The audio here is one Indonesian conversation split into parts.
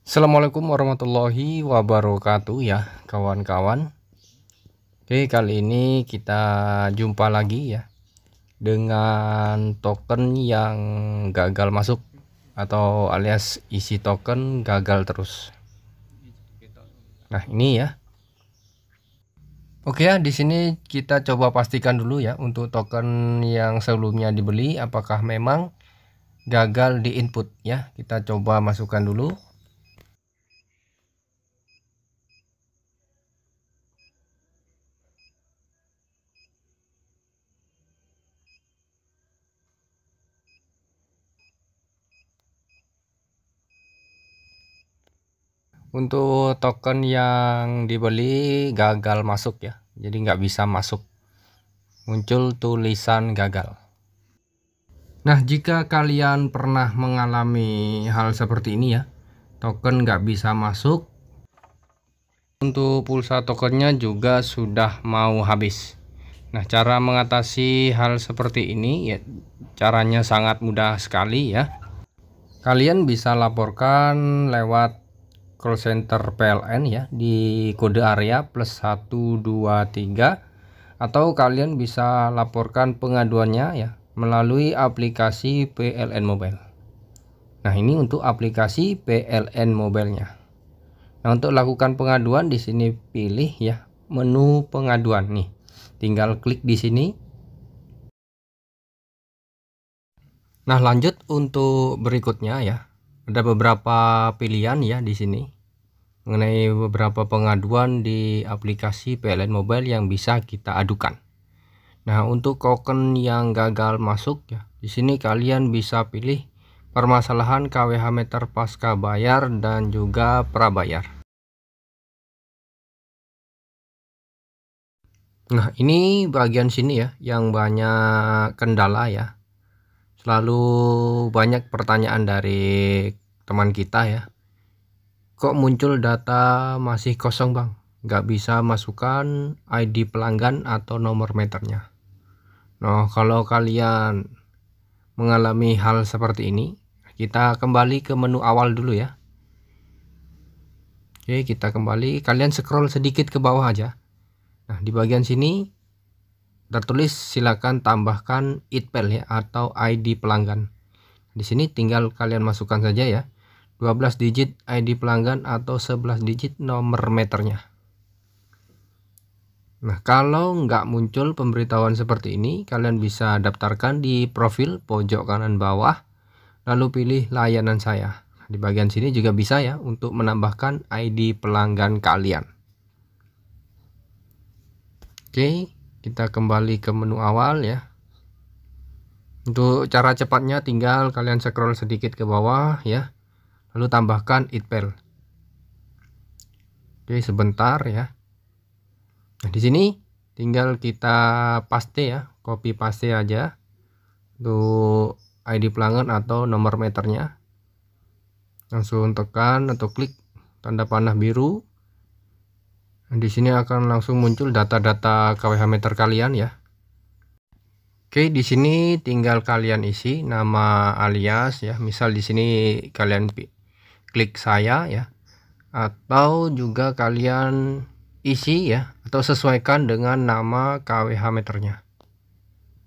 Assalamualaikum warahmatullahi wabarakatuh ya kawan-kawan Oke kali ini kita jumpa lagi ya Dengan token yang gagal masuk Atau alias isi token gagal terus Nah ini ya Oke ya di sini kita coba pastikan dulu ya Untuk token yang sebelumnya dibeli apakah memang gagal di input ya Kita coba masukkan dulu untuk token yang dibeli gagal masuk ya jadi nggak bisa masuk muncul tulisan gagal nah jika kalian pernah mengalami hal seperti ini ya token nggak bisa masuk untuk pulsa tokennya juga sudah mau habis Nah, cara mengatasi hal seperti ini ya caranya sangat mudah sekali ya. Kalian bisa laporkan lewat call center PLN ya di kode area plus 123 atau kalian bisa laporkan pengaduannya ya melalui aplikasi PLN Mobile. Nah, ini untuk aplikasi PLN Mobile-nya. Nah, untuk lakukan pengaduan di sini pilih ya menu pengaduan nih. Tinggal klik di sini. Nah, lanjut untuk berikutnya ya ada beberapa pilihan ya di sini mengenai beberapa pengaduan di aplikasi PLN Mobile yang bisa kita adukan. Nah, untuk token yang gagal masuk ya, di sini kalian bisa pilih permasalahan KWH meter pasca bayar dan juga prabayar. Nah, ini bagian sini ya yang banyak kendala ya selalu banyak pertanyaan dari teman kita ya kok muncul data masih kosong bang nggak bisa masukkan ID pelanggan atau nomor meternya nah kalau kalian mengalami hal seperti ini kita kembali ke menu awal dulu ya oke kita kembali kalian scroll sedikit ke bawah aja nah di bagian sini tertulis silakan tambahkan itpel ya atau ID pelanggan. Di sini tinggal kalian masukkan saja ya. 12 digit ID pelanggan atau 11 digit nomor meternya. Nah, kalau nggak muncul pemberitahuan seperti ini, kalian bisa daftarkan di profil pojok kanan bawah, lalu pilih layanan saya. Di bagian sini juga bisa ya untuk menambahkan ID pelanggan kalian. Oke, kita kembali ke menu awal ya untuk cara cepatnya tinggal kalian scroll sedikit ke bawah ya lalu tambahkan itpel oke sebentar ya nah di sini tinggal kita paste ya copy paste aja untuk ID pelanggan atau nomor meternya langsung tekan atau klik tanda panah biru di sini akan langsung muncul data-data KWH meter kalian ya Oke di sini tinggal kalian isi nama alias ya misal di sini kalian klik saya ya atau juga kalian isi ya atau sesuaikan dengan nama KWH meternya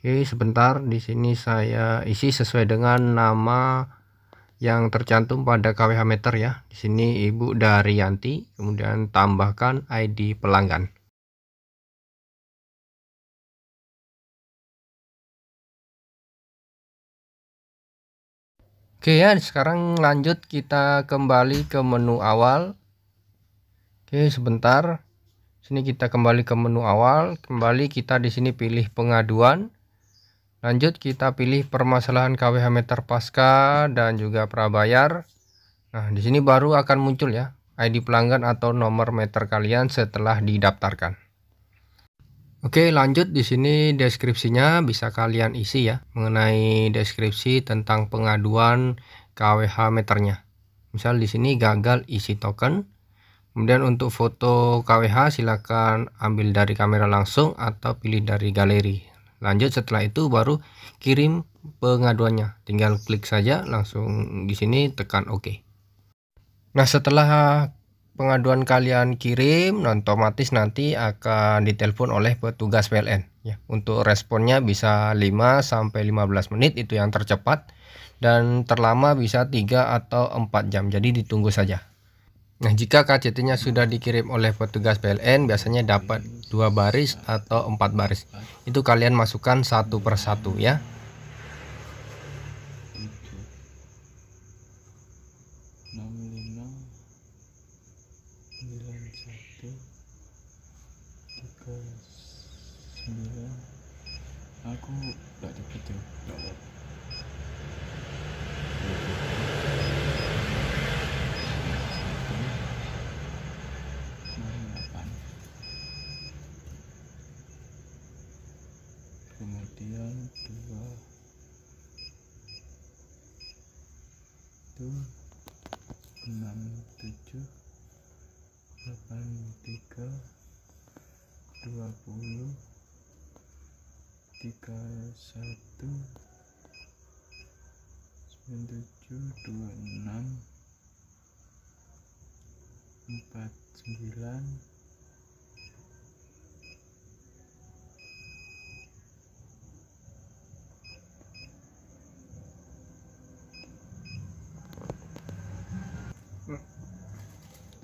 Oke sebentar di sini saya isi sesuai dengan nama yang tercantum pada KWH meter ya. Di sini Ibu Daryanti, kemudian tambahkan ID pelanggan. Oke ya, sekarang lanjut kita kembali ke menu awal. Oke, sebentar. Sini kita kembali ke menu awal, kembali kita di sini pilih pengaduan. Lanjut kita pilih permasalahan KWH meter pasca dan juga prabayar. Nah, di sini baru akan muncul ya ID pelanggan atau nomor meter kalian setelah didaftarkan. Oke, lanjut di sini deskripsinya bisa kalian isi ya mengenai deskripsi tentang pengaduan KWH meternya. Misal di sini gagal isi token. Kemudian untuk foto KWH silakan ambil dari kamera langsung atau pilih dari galeri lanjut setelah itu baru kirim pengaduannya tinggal klik saja langsung di sini tekan OK nah setelah pengaduan kalian kirim otomatis nanti akan ditelepon oleh petugas PLN ya untuk responnya bisa 5 sampai 15 menit itu yang tercepat dan terlama bisa 3 atau 4 jam jadi ditunggu saja Nah, jika KCT-nya sudah dikirim oleh petugas PLN, biasanya dapat dua baris atau empat baris. Itu kalian masukkan satu per satu ya. yang dua itu enam tujuh delapan tiga dua puluh tiga satu sembilan tujuh dua enam empat sembilan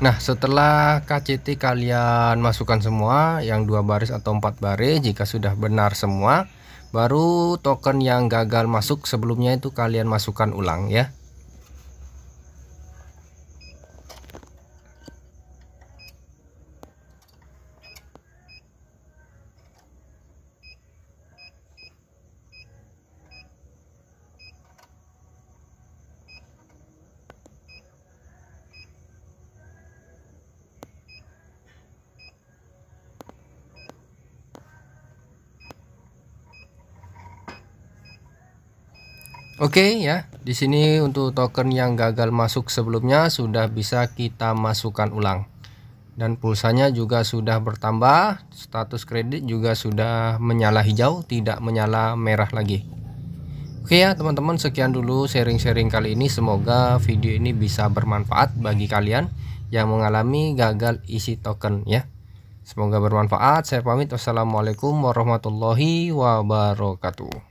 Nah setelah KCT kalian masukkan semua yang dua baris atau empat baris jika sudah benar semua baru token yang gagal masuk sebelumnya itu kalian masukkan ulang ya Oke okay, ya, di sini untuk token yang gagal masuk sebelumnya sudah bisa kita masukkan ulang. Dan pulsanya juga sudah bertambah, status kredit juga sudah menyala hijau, tidak menyala merah lagi. Oke okay ya teman-teman, sekian dulu sharing-sharing kali ini. Semoga video ini bisa bermanfaat bagi kalian yang mengalami gagal isi token ya. Semoga bermanfaat. Saya pamit. Wassalamualaikum warahmatullahi wabarakatuh.